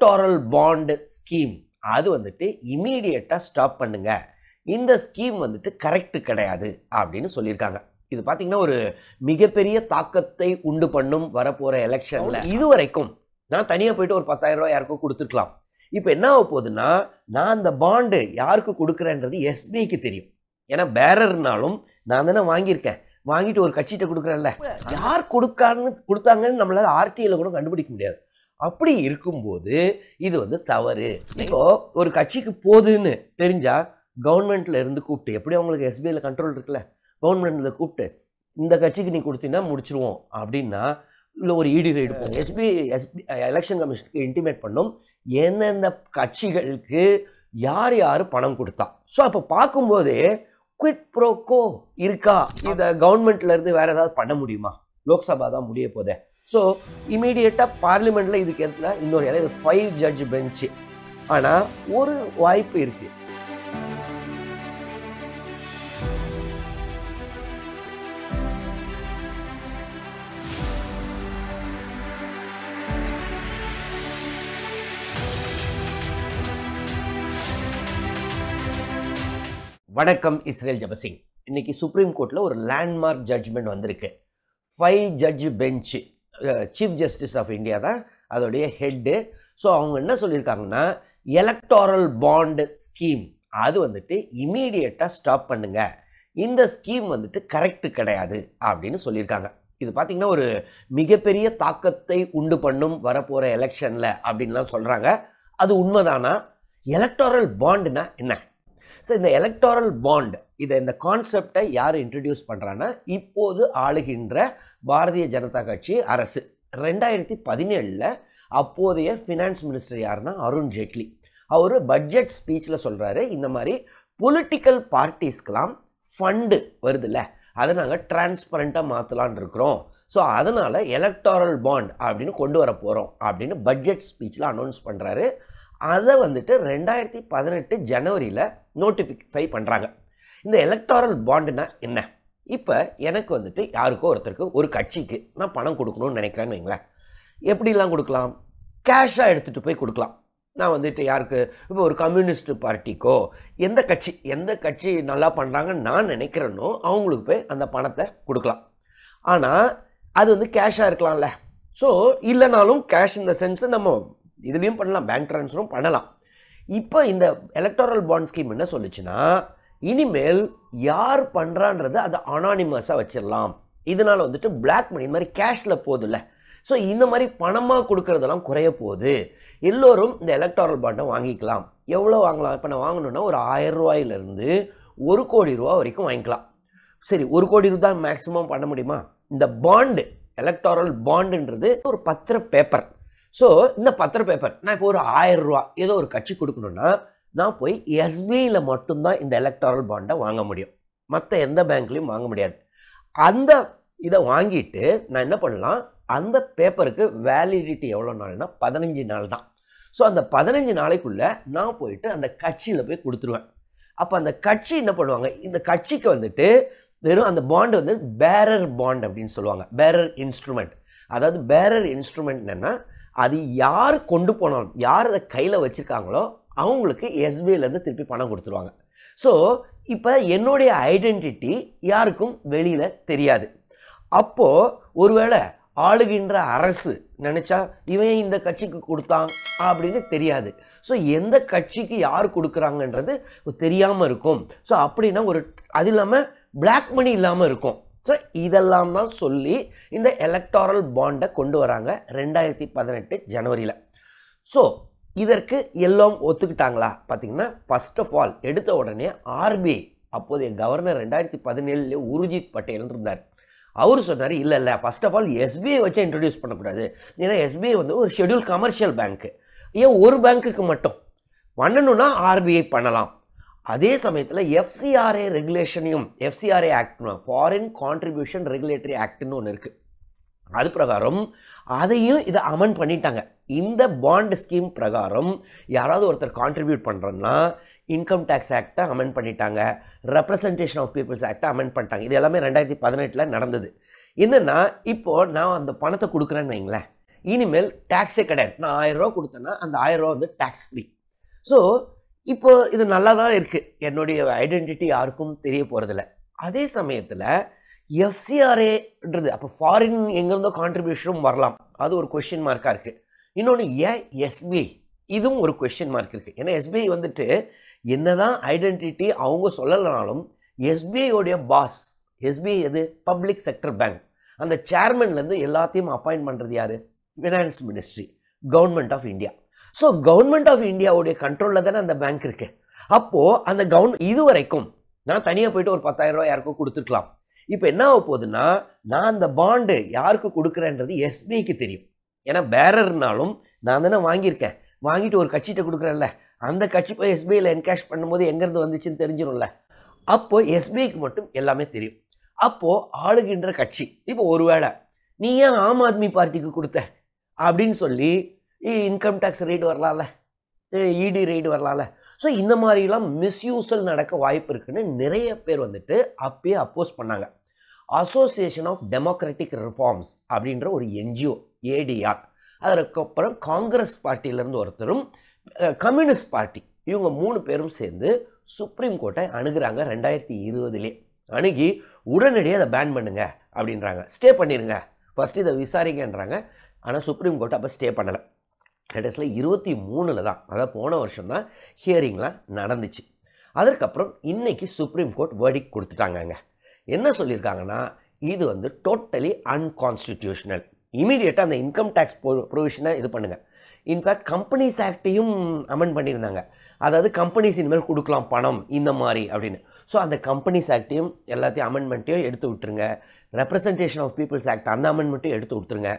sectoral bond scheme அது வந்துட்டு இமீடியட்டாக ஸ்டாப் பண்ணுங்க இந்த ஸ்கீம் வந்துட்டு கரெக்டு கிடையாது அப்படின்னு சொல்லியிருக்காங்க இது பார்த்தீங்கன்னா ஒரு மிகப்பெரிய தாக்கத்தை உண்டு பண்ணும் வரப்போகிற எலெக்ஷனில் இது வரைக்கும் நான் தனியாக போயிட்டு ஒரு பத்தாயிரம் ரூபா யாருக்கும் கொடுத்துருக்கலாம் இப்போ என்ன ஆக போகுதுன்னா நான் அந்த பாண்டு யாருக்கு கொடுக்குறேன்றது எஸ்பிஐக்கு தெரியும் ஏன்னா பேரர்னாலும் நான் தானே வாங்கியிருக்கேன் வாங்கிட்டு ஒரு கட்சிகிட்ட கொடுக்குறேன்ல யார் கொடுக்கான்னு கொடுத்தாங்கன்னு நம்மளால் ஆர்டிஐயில் கூட கண்டுபிடிக்க முடியாது அப்படி இருக்கும்போது இது வந்து தவறு இப்போ ஒரு கட்சிக்கு போகுதுன்னு தெரிஞ்சால் கவர்மெண்ட்டில் இருந்து கூப்பிட்டு எப்படி அவங்களுக்கு எஸ்பிஐயில் கண்ட்ரோல் இருக்குல்ல கவர்மெண்ட்டில் கூப்பிட்டு இந்த கட்சிக்கு நீ கொடுத்தீங்கன்னா முடிச்சிருவோம் அப்படின்னா இல்லை ஒரு இடி ரைடு போகும் எஸ்பி எஸ்பி எலெக்ஷன் கமிஷனுக்கு இன்டிமேட் பண்ணும் எந்தெந்த கட்சிகளுக்கு யார் யார் பணம் கொடுத்தா ஸோ அப்போ பார்க்கும்போதே குவிட் ப்ரோக்கோ இருக்கா இதை கவர்மெண்ட்லேருந்து வேறு ஏதாவது பண்ண முடியுமா லோக்சபா தான் முடிய போதே ஸோ இமீடியட்டாக பார்லிமெண்ட்டில் இதுக்கு எதில் இன்னொரு இடம் இது ஃபைவ் ஜட்ஜ் பெஞ்சு ஆனால் ஒரு வாய்ப்பு இருக்குது வணக்கம் இஸ்ரேல் ஜபசிங் இன்னைக்கு சுப்ரீம் கோர்ட்டில் ஒரு லேண்ட்மார்க் ஜட்ஜ்மெண்ட் வந்திருக்கு five judge bench chief justice of India தான் அதோடைய ஹெட்டு ஸோ அவங்க என்ன சொல்லியிருக்காங்கன்னா எலக்டாரல் பாண்டு ஸ்கீம் அது வந்துட்டு இமீடியட்டாக ஸ்டாப் பண்ணுங்க இந்த ஸ்கீம் வந்துட்டு கரெக்டு கிடையாது அப்படின்னு சொல்லியிருக்காங்க இது பார்த்திங்கன்னா ஒரு மிகப்பெரிய தாக்கத்தை உண்டு பண்ணும் வரப்போகிற எலெக்ஷனில் அப்படின்லாம் சொல்கிறாங்க அது உண்மைதானா எலக்டாரல் பாண்டுனா என்ன ஸோ இந்த எலக்டாரல் பாண்ட் இதை இந்த கான்செப்டை யார் இன்ட்ரடியூஸ் பண்ணுறான்னா இப்போது ஆளுகின்ற பாரதிய ஜனதா கட்சி அரசு ரெண்டாயிரத்தி பதினேழில் அப்போதைய ஃபினான்ஸ் மினிஸ்டர் யாருன்னா அருண் ஜேட்லி அவர் பட்ஜெட் ஸ்பீச்சில் சொல்கிறாரு இந்த மாதிரி பொலிட்டிக்கல் பார்ட்டிஸ்க்கெலாம் ஃபண்டு வருதுல்ல அதை நாங்கள் டிரான்ஸ்பரண்ட்டாக மாற்றலான் இருக்கிறோம் ஸோ அதனால் எலக்டாரல் பாண்ட் அப்படின்னு கொண்டு வர போகிறோம் அப்படின்னு பட்ஜெட் ஸ்பீச்சில் அனௌன்ஸ் பண்ணுறாரு அதை வந்துட்டு ரெண்டாயிரத்தி பதினெட்டு ஜனவரியில் நோட்டிஃபிஃபை பண்ணுறாங்க இந்த எலக்டாரல் பாண்டுனா என்ன இப்போ எனக்கு வந்துட்டு யாருக்கோ ஒருத்தருக்கு ஒரு கட்சிக்கு நான் பணம் கொடுக்கணும்னு நினைக்கிறேன்னு வைங்களேன் எப்படிலாம் கொடுக்கலாம் கேஷாக எடுத்துகிட்டு போய் கொடுக்கலாம் நான் வந்துட்டு யாருக்கு இப்போ ஒரு கம்யூனிஸ்ட் பார்ட்டிக்கோ எந்த கட்சி எந்த கட்சி நல்லா பண்ணுறாங்கன்னு நான் நினைக்கிறேனோ அவங்களுக்கு போய் அந்த பணத்தை கொடுக்கலாம் ஆனால் அது வந்து கேஷாக இருக்கலாம்ல ஸோ இல்லைனாலும் கேஷ் இந்த சென்ஸு நம்ம இதுலேயும் பண்ணலாம் பேங்க் ட்ரான்ஸ்ஃபரும் பண்ணலாம் இப்போ இந்த எலக்ட்ரல் பாண்ட் ஸ்கீம் என்ன சொல்லுச்சுன்னா இனிமேல் யார் பண்ணுறான்றதை அதை அனானிமஸாக வச்சிடலாம் இதனால் வந்துட்டு பிளாக் மணி இந்த மாதிரி கேஷில் போதில்ல ஸோ இந்த மாதிரி பணமாக கொடுக்குறதெல்லாம் குறைய போகுது எல்லோரும் இந்த எலக்ட்ரல் பாண்டை வாங்கிக்கலாம் எவ்வளோ வாங்கலாம் இப்போ நான் வாங்கணுன்னா ஒரு ஆயிரம் ரூபாயிலேருந்து ஒரு கோடி ரூபா வரைக்கும் வாங்கிக்கலாம் சரி ஒரு கோடி ரூபா தான் மேக்ஸிமம் பண்ண முடியுமா இந்த பாண்டு எலக்ட்ரல் பாண்டுன்றது ஒரு பத்திர பேப்பர் ஸோ இந்த பத்திர பேப்பர் நான் இப்போ ஒரு ஆயிரம் ரூபா ஏதோ ஒரு கட்சி கொடுக்கணுன்னா நான் போய் எஸ்பிஐயில் மட்டும்தான் இந்த எலக்ட்ரல் பாண்டை வாங்க முடியும் மற்ற எந்த பேங்க்லேயும் வாங்க முடியாது அந்த இதை வாங்கிட்டு நான் என்ன பண்ணலாம் அந்த பேப்பருக்கு வேலிடிட்டி எவ்வளோ நாள்னா பதினஞ்சு நாள் தான் ஸோ அந்த பதினஞ்சு நாளைக்குள்ளே நான் போயிட்டு அந்த கட்சியில் போய் கொடுத்துருவேன் அப்போ அந்த கட்சி என்ன பண்ணுவாங்க இந்த கட்சிக்கு வந்துட்டு வெறும் அந்த பாண்டு வந்து பேரர் பாண்ட் அப்படின்னு சொல்லுவாங்க பேரர் இன்ஸ்ட்ருமெண்ட் அதாவது பேரர் இன்ஸ்ட்ருமெண்ட் என்னென்னா அது யார் கொண்டு போனாலும் யார் அதை கையில் வச்சுருக்காங்களோ அவங்களுக்கு எஸ்பிஐலேருந்து திருப்பி பணம் கொடுத்துருவாங்க ஸோ இப்போ என்னுடைய ஐடென்டிட்டி யாருக்கும் வெளியில் தெரியாது அப்போது ஒருவேளை ஆளுகின்ற அரசு நினச்சா இவன் இந்த கட்சிக்கு கொடுத்தான் அப்படின்னு தெரியாது ஸோ எந்த கட்சிக்கு யார் கொடுக்குறாங்கன்றது தெரியாமல் இருக்கும் ஸோ அப்படின்னா ஒரு அது இல்லாமல் பிளாக் மணி இல்லாமல் இருக்கும் ஸோ இதெல்லாம் தான் சொல்லி இந்த எலக்டாரல் பாண்டை கொண்டு வராங்க ரெண்டாயிரத்தி பதினெட்டு ஜனவரியில் ஸோ இதற்கு எல்லாம் ஒத்துக்கிட்டாங்களா பார்த்தீங்கன்னா ஃபர்ஸ்ட் ஆஃப் ஆல் எடுத்த உடனே ஆர்பிஐ அப்போதைய கவர்னர் ரெண்டாயிரத்தி பதினேழுல உருஜித் பட்டேல் இருந்தார் அவர் சொன்னார் இல்லை இல்லை ஃபஸ்ட் ஆஃப் ஆல் எஸ்பிஐ வச்சு இன்ட்ரடியூஸ் பண்ணக்கூடாது ஏன்னா எஸ்பிஐ வந்து ஒரு ஷெடியூல் கமர்ஷியல் பேங்க்கு ஏன் ஒரு பேங்க்குக்கு மட்டும் பண்ணணும்னா ஆர்பிஐ பண்ணலாம் அதே சமயத்தில் எஃப்சிஆர்ஏ ரெகுலேஷனையும் FCRA act foreign contribution regulatory ஆக்ட்னு ஒன்று இருக்குது அது பிரகாரம் அதையும் இதை அமெண்ட் பண்ணிட்டாங்க இந்த பாண்ட் ஸ்கீம் பிரகாரம் யாராவது ஒருத்தர் கான்ட்ரிபியூட் பண்ணுறேன்னா இன்கம் டேக்ஸ் ஆக்டை அமெண்ட் பண்ணிட்டாங்க ரெப்ரசன்டேஷன் ஆஃப் பீப்புள்ஸ் ஆக்டை அமெண்ட் பண்ணிட்டாங்க இது எல்லாமே ரெண்டாயிரத்தி பதினெட்டில் நடந்தது என்னென்னா இப்போது நான் அந்த பணத்தை கொடுக்குறேன்னு வைங்களேன் இனிமேல் டேக்ஸே கிடையாது நான் ஆயிரரூவா கொடுத்தேன்னா அந்த ஆயிரரூவா வந்து டேக்ஸ் ஃப்ரீ ஸோ இப்போ இது நல்லா தான் இருக்குது என்னுடைய ஐடென்டிட்டி யாருக்கும் தெரிய போகிறதில்ல அதே சமயத்தில் எஃப்சிஆர்ஏன்றது அப்போ ஃபாரின் எங்கேருந்தோ கான்ட்ரிபியூஷனும் வரலாம் அது ஒரு கொஷின் மார்க்காக இருக்குது இன்னொன்று ஏ எஸ்பிஐ இதுவும் ஒரு கொஷின் மார்க் இருக்குது ஏன்னா எஸ்பிஐ வந்துட்டு என்ன தான் ஐடென்டிட்டி அவங்க சொல்லலைனாலும் எஸ்பிஐயோடைய பாஸ் எஸ்பிஐ எது பப்ளிக் செக்டர் பேங்க் அந்த சேர்மன்லேருந்து எல்லாத்தையும் அப்பாயிண்ட் பண்ணுறது யார் finance ministry government of India so government of இந்தியாவுடைய கண்ட்ரோலில் தானே அந்த பேங்க் இருக்குது அப்போது அந்த கவர் இது வரைக்கும் நான் தனியாக போய்ட்டு ஒரு ரூபா யாருக்கோ கொடுத்துருக்கலாம் இப்போ என்ன ஆக போகுதுன்னா நான் அந்த பாண்டு யாருக்கு கொடுக்குறேன்றது எஸ்பிஐக்கு தெரியும் ஏன்னா பேரர்னாலும் நான் தானே வாங்கியிருக்கேன் வாங்கிட்டு ஒரு கட்சிகிட்ட கொடுக்குறேன்ல அந்த கட்சி போய் எஸ்பிஐயில் என்கேஷ் பண்ணும்போது எங்கேருந்து வந்துச்சுன்னு தெரிஞ்சிடும்ல அப்போது எஸ்பிஐக்கு மட்டும் எல்லாமே தெரியும் அப்போது ஆளுகின்ற கட்சி இப்போ ஒருவேளை நீ ஏன் ஆம் ஆத்மி பார்ட்டிக்கு கொடுத்த அப்படின்னு சொல்லி இன்கம் டேக்ஸ் ரைடு வரலாம்ல இடி ரைடு e வரலாம்ல ஸோ இந்த மாதிரிலாம் மிஸ்யூஸில் நடக்க வாய்ப்பு இருக்குன்னு நிறைய பேர் வந்துட்டு அப்பயே அப்போஸ் பண்ணாங்க அசோசியேஷன் ஆஃப் டெமோக்ராட்டிக் ரிஃபார்ம்ஸ் அப்படின்ற ஒரு என்ஜிஓ ஏடிஆர் அதற்கப்புறம் காங்கிரஸ் பார்ட்டியிலேருந்து ஒருத்தரும் கம்யூனிஸ்ட் பார்ட்டி இவங்க மூணு பேரும் சேர்ந்து சுப்ரீம் கோர்ட்டை அணுகிறாங்க ரெண்டாயிரத்தி இருபதுலே அணுகி உடனடியாக அதை பேன் பண்ணுங்க அப்படின்றாங்க ஸ்டே பண்ணிடுங்க ஃபஸ்ட்டு இதை விசாரிங்கன்றாங்க ஆனால் சுப்ரீம் கோர்ட்டை அப்போ ஸ்டே பண்ணலை கடைசியில் இருபத்தி மூணில் தான் அதாவது போன வருஷம் தான் ஹியரிங்லாம் நடந்துச்சு அதற்கப்புறம் இன்றைக்கி சுப்ரீம் கோர்ட் வேர்டிக் கொடுத்துட்டாங்கங்க என்ன சொல்லியிருக்காங்கன்னா இது வந்து டோட்டலி அன்கான்ஸ்டிடியூஷனல் இமீடியட்டாக அந்த இன்கம் டேக்ஸ் ப்ரொவிஷனை இது பண்ணுங்கள் இன்ஃபேக்ட் கம்பெனிஸ் ஆக்டையும் அமெண்ட் பண்ணியிருந்தாங்க அதாவது கம்பெனிஸ் இனிமேல் கொடுக்கலாம் பணம் இந்த மாதிரி அப்படின்னு ஸோ அந்த கம்பெனிஸ் ஆக்டையும் எல்லாத்தையும் அமெண்ட்மெண்ட்டையும் எடுத்து விட்டுருங்க ரெப்ரசன்டேஷன் ஆஃப் பீப்புள்ஸ் ஆக்ட் அந்த அமெண்ட்மெண்ட்டையும் எடுத்து விட்டுருங்க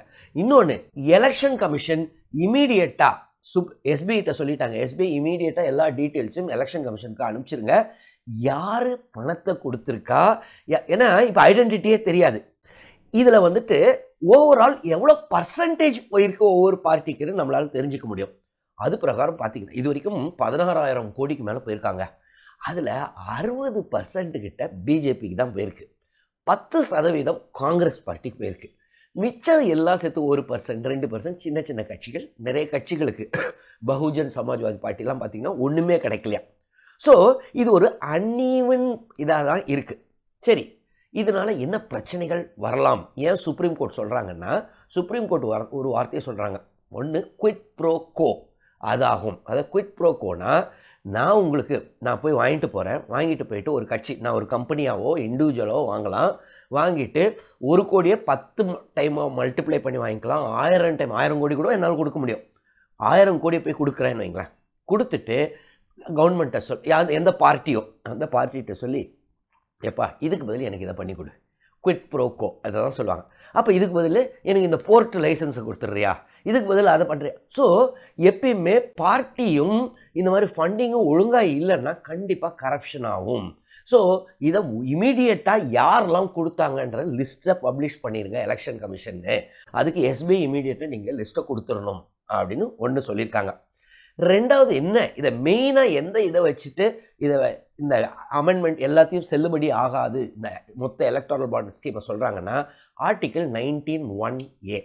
இன்னொன்று எலெக்ஷன் கமிஷன் இமீடியட்டாக சுப் எஸ்பிஐட்ட சொல்லிட்டாங்க எஸ்பிஐ இமீடியட்டாக எல்லா டீட்டெயில்ஸும் எலெக்ஷன் கமிஷனுக்கு அனுப்பிச்சிருங்க யார் பணத்தை கொடுத்துருக்கா ஏன்னா இப்போ ஐடென்டிட்டியே தெரியாது இதில் வந்துட்டு ஓவரால் எவ்வளோ பர்சன்டேஜ் போயிருக்கு ஒவ்வொரு பார்ட்டிக்குன்னு நம்மளால் தெரிஞ்சுக்க முடியும் அது பிரகாரம் பார்த்திங்கன்னா இது வரைக்கும் பதினாறாயிரம் கோடிக்கு மேலே போயிருக்காங்க அதில் அறுபது கிட்ட பிஜேபிக்கு தான் போயிருக்கு பத்து சதவீதம் காங்கிரஸ் பார்ட்டிக்கு போயிருக்கு மிச்சம் எல்லாம் சேர்த்து ஒரு பர்சன்ட் ரெண்டு பர்சன்ட் சின்ன சின்ன கட்சிகள் நிறைய கட்சிகளுக்கு பகுஜன் சமாஜ்வாதி பார்ட்டிலாம் பார்த்திங்கன்னா ஒன்றுமே கிடைக்கலையா ஸோ இது ஒரு அன்ஈவன் இதாக தான் இருக்குது சரி இதனால் என்ன பிரச்சனைகள் வரலாம் ஏன் சுப்ரீம் கோர்ட் சொல்கிறாங்கன்னா சுப்ரீம் கோர்ட் வர ஒரு வார்த்தையை சொல்கிறாங்க ஒன்று குவிட் ப்ரோ கோ அதாகும் அதை குவிட் ப்ரோக்கோனா நான் உங்களுக்கு நான் போய் வாங்கிட்டு போகிறேன் வாங்கிட்டு போயிட்டு ஒரு கட்சி நான் ஒரு கம்பெனியாவோ இண்டிவிஜுவலோ வாங்கலாம் வாங்கிட்டு ஒரு கோடியே பத்து டைமோ மல்டிப்ளை பண்ணி வாங்கிக்கலாம் ஆயிரம் டைம் ஆயிரம் கோடி கூட என்னால் கொடுக்க முடியும் ஆயிரம் கோடியை போய் கொடுக்குறேன்னு வைங்களேன் கொடுத்துட்டு கவர்மெண்ட்டை சொல் யா எந்த பார்ட்டியோ அந்த பார்ட்டிகிட்ட சொல்லி எப்பா இதுக்கு பதில் எனக்கு இதை பண்ணி கொடு குவிட் ப்ரோக்கோ அதை தான் சொல்லுவாங்க அப்போ இதுக்கு பதில் எனக்கு இந்த போர்ட் லைசன்ஸை கொடுத்துட்றியா இதுக்கு பதில் அதை பண்ணுறேன் ஸோ எப்பயுமே பார்ட்டியும் இந்த மாதிரி ஃபண்டிங்கும் ஒழுங்காக இல்லைன்னா கண்டிப்பாக கரப்ஷன் ஆகும் ஸோ இதை இமீடியட்டாக யாரெல்லாம் கொடுத்தாங்கன்ற லிஸ்ட்டை பப்ளிஷ் பண்ணிடுங்க எலெக்ஷன் கமிஷன்னு அதுக்கு எஸ்பிஐ இமீடியட்டாக நீங்கள் லிஸ்ட்டை கொடுத்துடணும் அப்படின்னு ஒன்று சொல்லியிருக்காங்க ரெண்டாவது என்ன இதை மெயினாக எந்த இதை வச்சுட்டு இதை இந்த அமெண்ட்மெண்ட் எல்லாத்தையும் செல்லுபடி ஆகாது இந்த மொத்த எலக்ட்ரானல் பாண்ட் ஸ்கீமை சொல்கிறாங்கன்னா ஆர்டிக்கல் நைன்டீன் ஒன் ஏ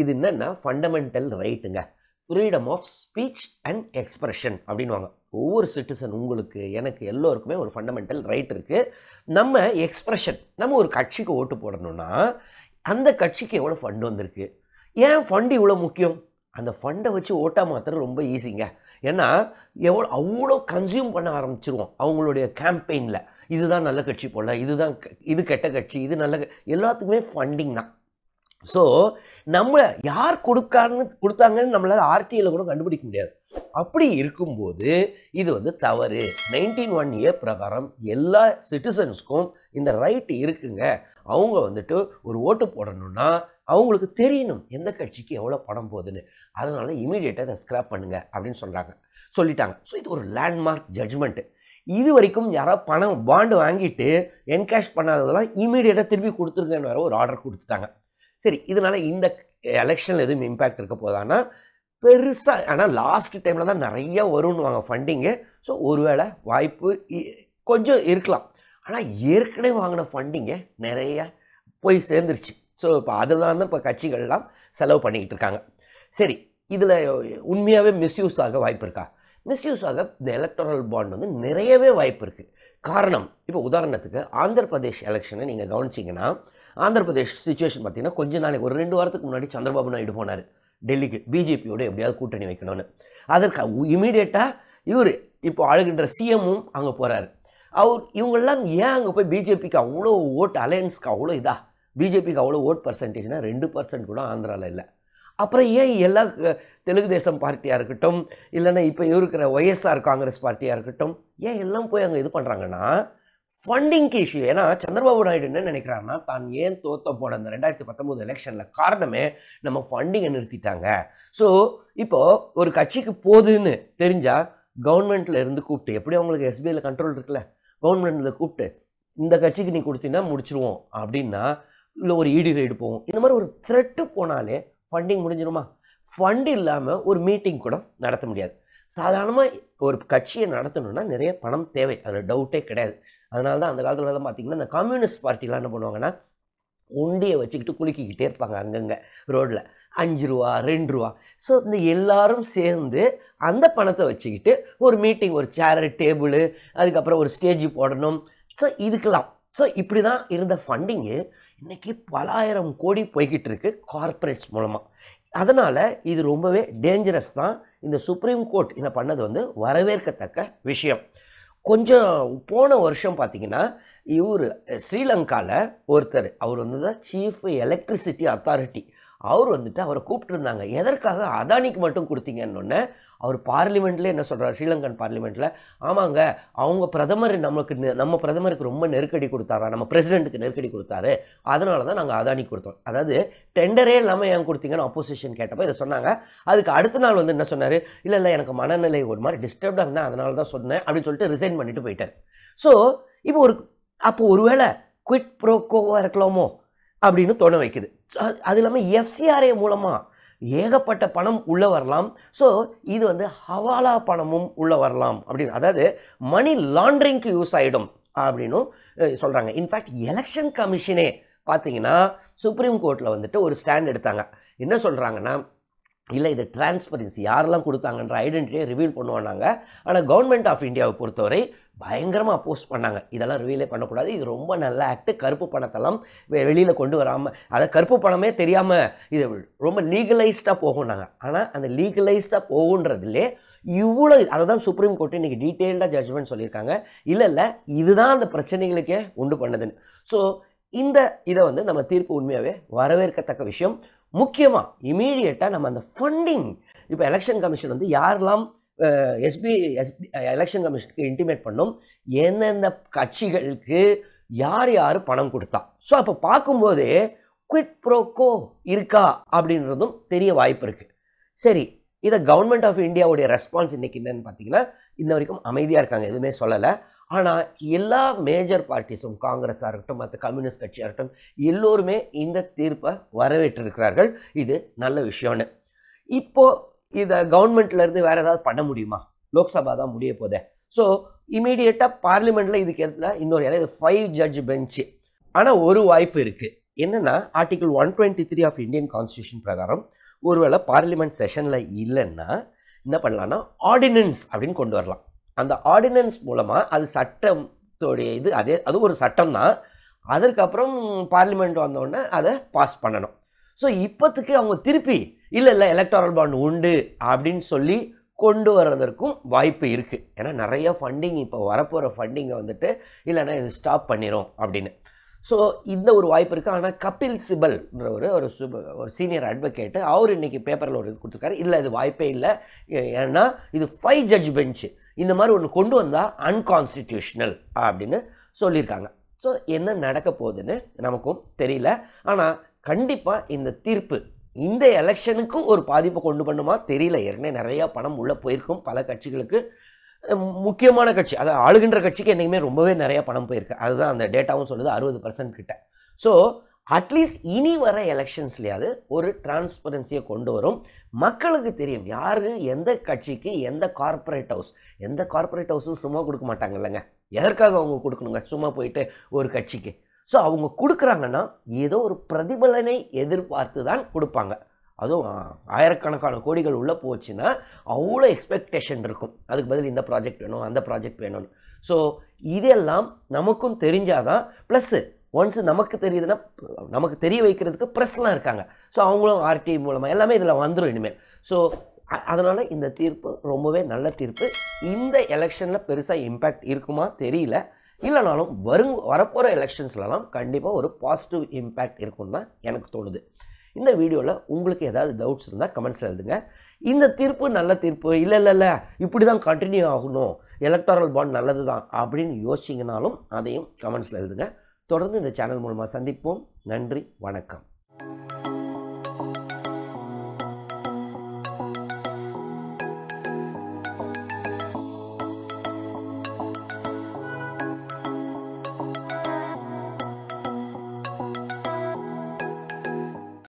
இது என்னென்னா ஃபண்டமெண்டல் ரைட்டுங்க freedom of speech and expression அப்படின்வாங்க ஒவ்வொரு சிட்டிசன் உங்களுக்கு எனக்கு எல்லோருக்குமே ஒரு ஃபண்டமெண்டல் ரைட் இருக்குது நம்ம எக்ஸ்ப்ரெஷன் நம்ம ஒரு கட்சிக்கு ஓட்டு போடணும்னா அந்த கட்சிக்கு எவ்வளோ ஃபண்டு வந்திருக்கு ஏன் ஃபண்டு இவ்வளோ முக்கியம் அந்த ஃபண்டை வச்சு ஓட்டாக மாத்திரம் ரொம்ப ஈஸிங்க ஏன்னா எவ்வளோ அவ்வளோ கன்சியூம் பண்ண ஆரம்பிச்சிருவோம் அவங்களுடைய கேம்பெயினில் இதுதான் நல்ல கட்சி போடல இதுதான் இது கெட்ட கட்சி இது நல்ல எல்லாத்துக்குமே ஃபண்டிங் தான் ஸோ நம்மளை யார் கொடுக்கான்னு கொடுத்தாங்கன்னு நம்மளால் ஆர்டிஐயில் கூட கண்டுபிடிக்க முடியாது அப்படி இருக்கும்போது இது வந்து தவறு நைன்டீன் ஒன் ஏ பிரகாரம் எல்லா சிட்டிசன்ஸ்க்கும் இந்த ரைட் இருக்குங்க அவங்க வந்துட்டு ஒரு ஓட்டு போடணும்னா அவங்களுக்கு தெரியணும் எந்த கட்சிக்கு எவ்வளோ பணம் போகுதுன்னு அதனால் இமீடியட்டாக அதை ஸ்க்ராப் பண்ணுங்கள் அப்படின்னு சொல்கிறாங்க சொல்லிட்டாங்க ஸோ இது ஒரு லேண்ட்மார்க் ஜட்ஜ்மெண்ட்டு இது வரைக்கும் யாராவது பணம் பாண்டு வாங்கிட்டு என்கேஷ் பண்ணாததெல்லாம் இமீடியட்டாக திருப்பி கொடுத்துருங்கன்னு வேறு ஒரு ஆர்டர் கொடுத்துட்டாங்க சரி இதனால் இந்த எலெக்ஷனில் எதுவும் இம்பேக்ட் இருக்க போதானா பெருசாக ஆனால் லாஸ்ட் டைமில் தான் நிறைய வரும்னு வாங்க ஃபண்டிங்கு ஸோ ஒருவேளை வாய்ப்பு கொஞ்சம் இருக்கலாம் ஆனால் ஏற்கனவே வாங்கின ஃபண்டிங்கை நிறைய போய் சேர்ந்துருச்சு ஸோ இப்போ அதில் தான் இப்போ கட்சிகள்லாம் செலவு பண்ணிக்கிட்டு இருக்காங்க சரி இதில் உண்மையாகவே மிஸ்யூஸ் ஆக வாய்ப்பு இருக்கா மிஸ்யூஸ் ஆக இந்த எலக்ட்ரல் பாண்ட் வந்து நிறையவே வாய்ப்பு இருக்குது காரணம் இப்போ உதாரணத்துக்கு ஆந்திர பிரதேஷ் எலெக்ஷனை நீங்கள் கவனிச்சிங்கன்னா ஆந்திர பிரதேஷ் சுச்சுவேஷன் பார்த்திங்கன்னா கொஞ்ச நாளைக்கு ஒரு ரெண்டு வாரத்துக்கு முன்னாடி சந்திரபாபு நாயுடு போனார் டெல்லிக்கு பிஜேபியோட எப்படியாவது கூட்டணி வைக்கணும்னு அதற்கு இமீடியட்டாக இவர் இப்போ ஆளுகின்ற சிஎம்மும் அங்கே போகிறார் அவர் இவங்கெல்லாம் ஏன் அங்கே போய் பிஜேபிக்கு அவ்வளோ ஓட் அலையன்ஸ்க்கு அவ்வளோ இதாக பிஜேபிக்கு அவ்வளோ ஓட் பர்சன்டேஜ்னால் ரெண்டு பர்சன்ட் கூட ஆந்திராவில் இல்லை அப்புறம் ஏன் எல்லா தெலுங்கு தேசம் பார்ட்டியாக இருக்கட்டும் இல்லைன்னா இப்போ இருக்கிற ஒய்எஸ்ஆர் காங்கிரஸ் பார்ட்டியாக இருக்கட்டும் ஏன் எல்லாம் போய் அங்கே இது பண்ணுறாங்கன்னா ஃபண்டிங்க்கு இஷ்யூ ஏன்னா சந்திரபாபு நாயுடு என்ன நினைக்கிறாருன்னா தான் ஏன் தோத்த போட அந்த ரெண்டாயிரத்தி பத்தொம்போது எலெக்ஷனில் காரணமே நம்ம ஃபண்டிங்கை நிறுத்திட்டாங்க ஸோ இப்போது ஒரு கட்சிக்கு போகுதுன்னு தெரிஞ்சால் கவர்மெண்ட்டில் இருந்து கூப்பிட்டு எப்படி அவங்களுக்கு எஸ்பிஐயில் கண்ட்ரோல் இருக்குல்ல கவர்மெண்ட்டில் கூப்பிட்டு இந்த கட்சிக்கு நீ கொடுத்தீங்கன்னா முடிச்சிருவோம் அப்படின்னா இல்லை ஒரு ஈடு e ரைடு போவோம் இந்த மாதிரி ஒரு த்ரெட்டு போனாலே ஃபண்டிங் முடிஞ்சிருமா ஃபண்ட் இல்லாமல் ஒரு மீட்டிங் கூட நடத்த முடியாது சாதாரணமாக ஒரு கட்சியை நடத்தணும்னா நிறைய பணம் தேவை அதில் டவுட்டே கிடையாது அதனால தான் அந்த காலத்தில் தான் பார்த்திங்கன்னா இந்த கம்யூனிஸ்ட் பார்ட்டிலாம் என்ன பண்ணுவாங்கன்னா உண்டியை வச்சுக்கிட்டு குலுக்கிக்கிட்டே இருப்பாங்க அங்கங்கே ரோட்டில் அஞ்சு ரூபா ரெண்டு ரூபா ஸோ இந்த எல்லோரும் சேர்ந்து அந்த பணத்தை வச்சுக்கிட்டு ஒரு மீட்டிங் ஒரு சேரு டேபிள் அதுக்கப்புறம் ஒரு ஸ்டேஜ் போடணும் ஸோ இதுக்கெல்லாம் ஸோ இப்படி தான் இருந்த ஃபண்டிங்கு இன்றைக்கி பலாயிரம் கோடி போய்கிட்டு இருக்குது கார்ப்பரேட்ஸ் மூலமாக அதனால் இது ரொம்பவே டேஞ்சரஸ் தான் இந்த சுப்ரீம் கோர்ட் இதை பண்ணது வந்து வரவேற்கத்தக்க விஷயம் கொஞ்சம் போன வருஷம் பார்த்திங்கன்னா இவர் ஸ்ரீலங்காவில் ஒருத்தர் அவர் வந்து தான் சீஃப் எலக்ட்ரிசிட்டி அத்தாரிட்டி அவர் வந்துட்டு அவரை கூப்பிட்டுருந்தாங்க எதற்காக அதானிக்கு மட்டும் கொடுத்தீங்கன்னு அவர் பார்லிமெண்ட்லேயே என்ன சொல்கிறார் ஸ்ரீலங்கன் பார்லிமெண்ட்டில் ஆமாங்க அவங்க பிரதமர் நமக்கு நம்ம பிரதமருக்கு ரொம்ப நெருக்கடி கொடுத்தாரா நம்ம பிரசிடெண்ட்டுக்கு நெருக்கடி கொடுத்தாரு அதனால தான் நாங்கள் அதானி கொடுத்தோம் அதாவது டெண்டரே இல்லாமல் ஏன் கொடுத்தீங்கன்னு அப்போசிஷன் கேட்டப்போ இதை சொன்னாங்க அதுக்கு அடுத்த நாள் வந்து என்ன சொன்னார் இல்லை இல்லை எனக்கு மனநிலை ஒரு மாதிரி டிஸ்டர்ப்டாக இருந்தேன் அதனால தான் சொன்னேன் அப்படின்னு சொல்லிட்டு ரிசைன் பண்ணிட்டு போயிட்டார் ஸோ இப்போ ஒரு அப்போ ஒருவேளை குவிட் ப்ரோக்கோவாக இருக்கலாமோ அப்படின்னு தோண வைக்குது அது இல்லாமல் எஃப்சிஆர்ஏ மூலமாக ஏகப்பட்ட பணம் உள்ளே வரலாம் ஸோ இது வந்து ஹவாலா பணமும் உள்ளே வரலாம் அப்படின்னு அதாவது மணி லாண்ட்ரிங்க்கு யூஸ் ஆகிடும் அப்படின்னும் சொல்கிறாங்க இன்ஃபேக்ட் எலெக்ஷன் கமிஷனே பார்த்தீங்கன்னா சுப்ரீம் கோர்ட்டில் வந்துட்டு ஒரு ஸ்டாண்ட் எடுத்தாங்க என்ன சொல்கிறாங்கன்னா இல்லை இது டிரான்ஸ்பரன்சி யாரெல்லாம் கொடுத்தாங்கன்ற ஐடென்டிட்டியை ரிவீல் பண்ணுவானாங்க ஆனால் கவர்மெண்ட் ஆஃப் இந்தியாவை பொறுத்தவரை பயங்கரமாக அப்போஸ் பண்ணாங்க இதெல்லாம் ரிவீலே பண்ணக்கூடாது இது ரொம்ப நல்ல ஆக்ட் கருப்பு பணத்தெல்லாம் வெளியில் கொண்டு வராமல் அதை கருப்பு பணமே தெரியாமல் இது ரொம்ப லீகலைஸ்டாக போகும்னாங்க ஆனால் அந்த லீகலைஸ்டாக போகுன்றதுலே இவ்வளோ அதை தான் சுப்ரீம் கோர்ட்டு இன்றைக்கி டீட்டெயில்டாக ஜட்ஜ்மெண்ட் சொல்லியிருக்காங்க இல்லை இல்லை இதுதான் அந்த பிரச்சனைகளுக்கே உண்டு பண்ணுதுன்னு ஸோ இந்த இதை வந்து நம்ம தீர்ப்பு உண்மையாகவே வரவேற்கத்தக்க விஷயம் முக்கியமாக இமீடியட்டாக நம்ம அந்த ஃபண்டிங் இப்போ எலெக்ஷன் கமிஷன் வந்து யாரெல்லாம் எஸ்பி எஸ்பி எலெக்ஷன் கமிஷனுக்கு இன்டிமேட் பண்ணும் எந்தெந்த கட்சிகளுக்கு யார் யார் பணம் கொடுத்தா ஸோ அப்போ பார்க்கும்போது குவிட் ப்ரோக்கோ இருக்கா அப்படின்றதும் தெரிய வாய்ப்பு இருக்குது சரி இதை கவர்மெண்ட் ஆஃப் இந்தியாவுடைய ரெஸ்பான்ஸ் இன்றைக்கி என்னென்னு பார்த்தீங்கன்னா இன்ன வரைக்கும் அமைதியாக இருக்காங்க எதுவுமே சொல்லலை ஆனால் எல்லா மேஜர் பார்ட்டிஸும் காங்கிரஸாக இருக்கட்டும் மற்ற கம்யூனிஸ்ட் கட்சியாக இருக்கட்டும் எல்லோருமே இந்த தீர்ப்பை வரவேற்றிருக்கிறார்கள் இது நல்ல விஷயம்னு இப்போது இதை கவர்மெண்ட்லேருந்து வேறு ஏதாவது பண்ண முடியுமா லோக்சபா தான் முடிய போதே ஸோ இமீடியட்டாக பார்லிமெண்ட்டில் இதுக்கு எதில் இன்னொரு இடம் இது ஃபைவ் ஜட்ஜ் பெஞ்சு ஆனால் ஒரு வாய்ப்பு இருக்குது என்னென்னா article one twenty three of Indian constitution பிரகாரம் ஒருவேளை பார்லிமெண்ட் செஷனில் இல்லைன்னா என்ன பண்ணலான்னா ஆர்டினன்ஸ் அப்படின்னு கொண்டு வரலாம் அந்த ஆர்டினன்ஸ் மூலமாக அது சட்டத்தோடைய இது அதே அது ஒரு சட்டம் தான் அதற்கப்புறம் பார்லிமெண்ட் வந்தோடனே அதை பாஸ் பண்ணணும் ஸோ இப்போத்துக்கு அவங்க திருப்பி இல்லை இல்லை எலக்ட்ரல் பாண்ட் உண்டு அப்படின்னு சொல்லி கொண்டு வர்றதற்கும் வாய்ப்பு இருக்குது ஏன்னா நிறைய ஃபண்டிங் இப்போ வரப்போகிற ஃபண்டிங்கை வந்துட்டு இல்லைன்னா இது ஸ்டாப் பண்ணிடும் அப்படின்னு ஸோ இந்த ஒரு வாய்ப்பு இருக்குது ஆனால் கபில் சிபல்ன்ற ஒரு ஒரு ஒரு சீனியர் அட்வொகேட்டு அவர் இன்றைக்கி பேப்பரில் ஒரு இது கொடுத்துருக்காரு இல்லை இது வாய்ப்பே இல்லை ஏன்னா இது ஃபைவ் ஜட்ஜ் பெஞ்சு இந்த மாதிரி ஒன்று கொண்டு வந்தால் அன்கான்ஸ்டிடியூஷனல் அப்படின்னு சொல்லியிருக்காங்க ஸோ என்ன நடக்க போகுதுன்னு நமக்கும் தெரியல ஆனால் கண்டிப்பாக இந்த தீர்ப்பு இந்த எலெக்ஷனுக்கும் ஒரு பாதிப்பை கொண்டு பண்ணுமா தெரியல ஏற்கனவே நிறையா பணம் உள்ளே போயிருக்கும் பல கட்சிகளுக்கு முக்கியமான கட்சி அதாவது ஆளுகின்ற கட்சிக்கு என்றைக்குமே ரொம்பவே நிறையா பணம் போயிருக்கு அதுதான் அந்த டேட்டாவும் சொல்லுது அறுபது பர்சன்ட் கிட்ட ஸோ அட்லீஸ்ட் இனி வர எலெக்ஷன்ஸ்லேயாவது ஒரு டிரான்ஸ்பரன்சியை கொண்டு வரும் மக்களுக்கு தெரியும் யார் எந்த கட்சிக்கு எந்த கார்ப்பரேட் ஹவுஸ் எந்த கார்ப்பரேட் ஹவுஸும் சும்மா கொடுக்க மாட்டாங்க இல்லைங்க எதற்காக அவங்க கொடுக்கணுங்க சும்மா போயிட்டு ஒரு கட்சிக்கு ஸோ அவங்க கொடுக்குறாங்கன்னா ஏதோ ஒரு பிரதிபலனை எதிர்பார்த்து தான் கொடுப்பாங்க அதுவும் ஆயிரக்கணக்கான கோடிகள் உள்ளே போச்சுன்னா அவ்வளோ எக்ஸ்பெக்டேஷன் இருக்கும் அதுக்கு பதில் இந்த ப்ராஜெக்ட் வேணும் அந்த ப்ராஜெக்ட் வேணும்னு ஸோ இதெல்லாம் நமக்கும் தெரிஞ்சாதான் ப்ளஸ்ஸு ஒன்ஸ் நமக்கு தெரியுதுன்னா நமக்கு தெரிய வைக்கிறதுக்கு ப்ரெஸ்லாம் இருக்காங்க ஸோ அவங்களும் ஆர்டி மூலமாக எல்லாமே இதில் வந்துடும் இனிமேல் ஸோ அதனால் இந்த தீர்ப்பு ரொம்பவே நல்ல தீர்ப்பு இந்த எலெக்ஷனில் பெருசாக இம்பேக்ட் இருக்குமா தெரியல இல்லைனாலும் வரும் வரப்போகிற எலெக்ஷன்ஸ்லலாம் கண்டிப்பாக ஒரு பாசிட்டிவ் இம்பேக்ட் இருக்கும்னு தான் எனக்கு தோணுது இந்த வீடியோவில் உங்களுக்கு ஏதாவது டவுட்ஸ் இருந்தால் கமெண்ட்ஸில் எழுதுங்க இந்த தீர்ப்பு நல்ல தீர்ப்பு இல்லை இல்லை இல்லை இப்படி தான் கண்டினியூ ஆகணும் எலக்ட்ரல் பாண்ட் நல்லது தான் அப்படின்னு யோசிச்சிங்கனாலும் அதையும் கமெண்ட்ஸில் எழுதுங்க தொடர்ந்து இந்த சேனல் மூலமாக சந்திப்போம் நன்றி வணக்கம்